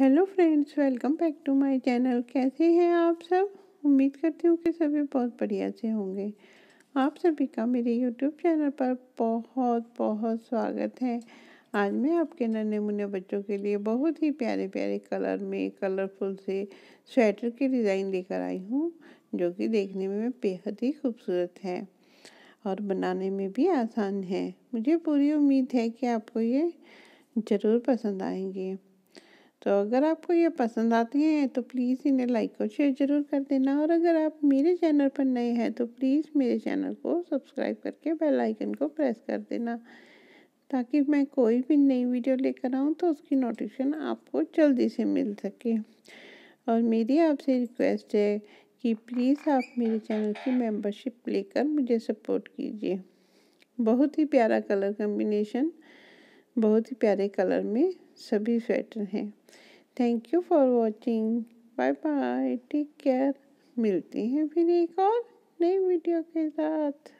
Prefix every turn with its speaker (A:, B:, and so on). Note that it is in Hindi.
A: hello friends welcome back to my channel कैसे हैं आप सब उम्मीद करती हूँ कि सभी बहुत बढ़िया से होंगे आप सभी का मेरे यूट्यूब चैनल पर बहुत बहुत स्वागत है आज मैं आपके नन्हे मुन्ने बच्चों के लिए बहुत ही प्यारे प्यारे कलर में कलरफुल से स्वेटर के डिज़ाइन लेकर आई हूँ जो कि देखने में बेहद ही खूबसूरत है और बनाने में भी आसान है मुझे पूरी उम्मीद है कि आपको ये ज़रूर पसंद आएंगे तो अगर आपको ये पसंद आती हैं तो प्लीज़ इन्हें लाइक और शेयर ज़रूर कर देना और अगर आप मेरे चैनल पर नए हैं तो प्लीज़ मेरे चैनल को सब्सक्राइब करके बेल आइकन को प्रेस कर देना ताकि मैं कोई भी नई वीडियो लेकर आऊँ तो उसकी नोटिफिकेशन आपको जल्दी से मिल सके और मेरी आपसे रिक्वेस्ट है कि प्लीज़ आप मेरे चैनल की मेम्बरशिप लेकर मुझे सपोर्ट कीजिए बहुत ही प्यारा कलर कम्बिनेशन बहुत ही प्यारे कलर में सभी स्वेटर हैं thank you for watching bye bye take care मिलते हैं फिर एक और नई वीडियो के साथ